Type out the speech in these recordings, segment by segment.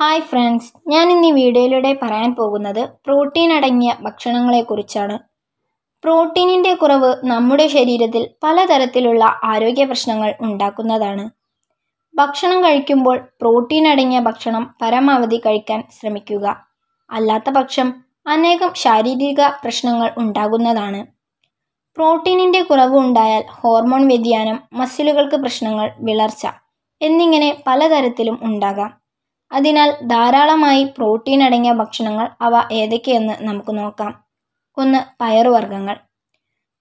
hi friends ഞാൻ ഇന്ന് ഈ വീഡിയോയിലൂടെ പറയാൻ പോകുന്നത് പ്രോട്ടീൻ അടങ്ങിയ ഭക്ഷണങ്ങളെക്കുറിച്ചാണ് പ്രോട്ടീനിൻ്റെ കുറവ് നമ്മുടെ ശരീരത്തിൽ പലതരത്തിലുള്ള ആരോഗ്യ പ്രശ്നങ്ങൾ ഉണ്ടാക്കുന്നതാണ് ഭക്ഷണം കഴിക്കുമ്പോൾ പ്രോട്ടീൻ അടങ്ങിയ ഭക്ഷണം പരമാവധി കഴിക്കാൻ ശ്രമിക്കുക അല്ലാത്ത പക്ഷം അനേകം ശാരീരിക പ്രശ്നങ്ങൾ ഉണ്ടാകുന്നതാണ് പ്രോട്ടീനിൻ്റെ കുറവ് ഉണ്ടായാൽ ഹോർമോൺ വ്യതിയാനം മസിലുകൾക്ക് പ്രശ്നങ്ങൾ വിളർച്ച എന്നിങ്ങനെ പലതരത്തിലും ഉണ്ടാകാം അതിനാൽ ധാരാളമായി പ്രോട്ടീൻ അടങ്ങിയ ഭക്ഷണങ്ങൾ അവ ഏതൊക്കെയെന്ന് നമുക്ക് നോക്കാം ഒന്ന് പയറുവർഗ്ഗങ്ങൾ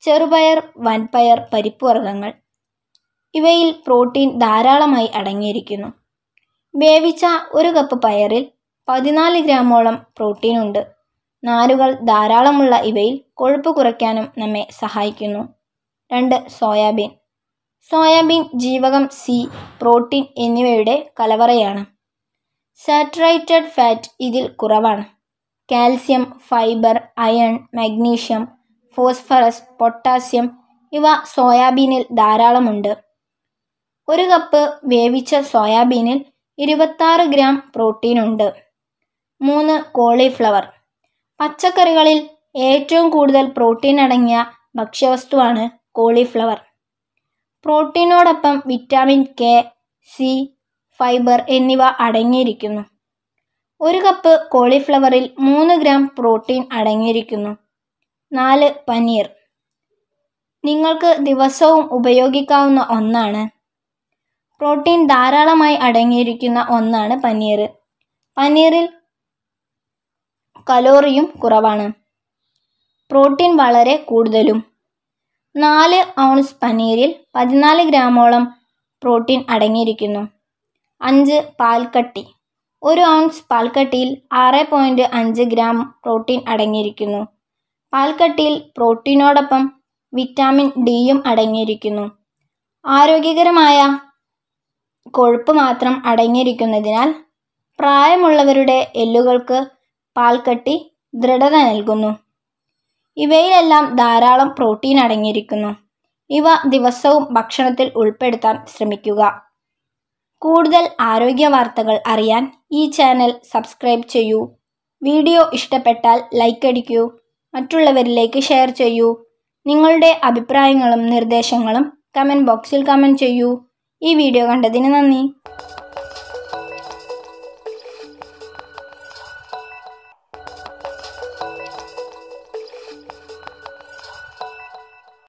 ചെറുപയർ വൻപയർ പരിപ്പുവർഗ്ഗങ്ങൾ ഇവയിൽ പ്രോട്ടീൻ ധാരാളമായി അടങ്ങിയിരിക്കുന്നു വേവിച്ച ഒരു കപ്പ് പയറിൽ പതിനാല് ഗ്രാമോളം പ്രോട്ടീൻ ഉണ്ട് നാരുകൾ ധാരാളമുള്ള ഇവയിൽ കൊഴുപ്പ് കുറയ്ക്കാനും നമ്മെ സഹായിക്കുന്നു രണ്ട് സോയാബീൻ സോയാബീൻ ജീവകം സി പ്രോട്ടീൻ എന്നിവയുടെ കലവറയാണ് സാറ്ററേറ്റഡ് ഫാറ്റ് ഇതിൽ കുറവാണ് calcium fibre iron magnesium phosphorus potassium ഇവ സോയാബീനിൽ ധാരാളമുണ്ട് ഒരു കപ്പ് വേവിച്ച സോയാബീനിൽ ഇരുപത്താറ് ഗ്രാം പ്രോട്ടീൻ ഉണ്ട് മൂന്ന് കോളിഫ്ലവർ പച്ചക്കറികളിൽ ഏറ്റവും കൂടുതൽ പ്രോട്ടീൻ അടങ്ങിയ ഭക്ഷ്യവസ്തുവാണ് കോളിഫ്ലവർ പ്രോട്ടീനോടൊപ്പം വിറ്റാമിൻ കെ സി ഫൈബർ എന്നിവ അടങ്ങിയിരിക്കുന്നു ഒരു കപ്പ് കോളിഫ്ലവറിൽ മൂന്ന് ഗ്രാം പ്രോട്ടീൻ അടങ്ങിയിരിക്കുന്നു നാല് പനീർ നിങ്ങൾക്ക് ദിവസവും ഉപയോഗിക്കാവുന്ന ഒന്നാണ് പ്രോട്ടീൻ ധാരാളമായി അടങ്ങിയിരിക്കുന്ന ഒന്നാണ് പനീർ പനീറിൽ കലോറിയും കുറവാണ് പ്രോട്ടീൻ വളരെ കൂടുതലും നാല് ഔൺസ് പനീരിൽ പതിനാല് ഗ്രാമോളം പ്രോട്ടീൻ അടങ്ങിയിരിക്കുന്നു അഞ്ച് പാൽക്കട്ടി ഒരു ഔൺസ് പാൽക്കട്ടിയിൽ ആറ് പോയിൻറ്റ് അഞ്ച് ഗ്രാം പ്രോട്ടീൻ അടങ്ങിയിരിക്കുന്നു പാൽക്കട്ടിയിൽ പ്രോട്ടീനോടൊപ്പം വിറ്റാമിൻ ഡിയും അടങ്ങിയിരിക്കുന്നു ആരോഗ്യകരമായ കൊഴുപ്പ് മാത്രം അടങ്ങിയിരിക്കുന്നതിനാൽ പ്രായമുള്ളവരുടെ എല്ലുകൾക്ക് പാൽക്കട്ടി ദൃഢത നൽകുന്നു ഇവയിലെല്ലാം ധാരാളം പ്രോട്ടീൻ അടങ്ങിയിരിക്കുന്നു ഇവ ദിവസവും ഭക്ഷണത്തിൽ ഉൾപ്പെടുത്താൻ ശ്രമിക്കുക കൂടുതൽ ആരോഗ്യ വാർത്തകൾ അറിയാൻ ഈ ചാനൽ സബ്സ്ക്രൈബ് ചെയ്യൂ വീഡിയോ ഇഷ്ടപ്പെട്ടാൽ ലൈക്ക് അടിക്കൂ മറ്റുള്ളവരിലേക്ക് ഷെയർ ചെയ്യൂ നിങ്ങളുടെ അഭിപ്രായങ്ങളും നിർദ്ദേശങ്ങളും കമൻറ്റ് ബോക്സിൽ കമൻറ്റ് ചെയ്യൂ ഈ വീഡിയോ കണ്ടതിന് നന്ദി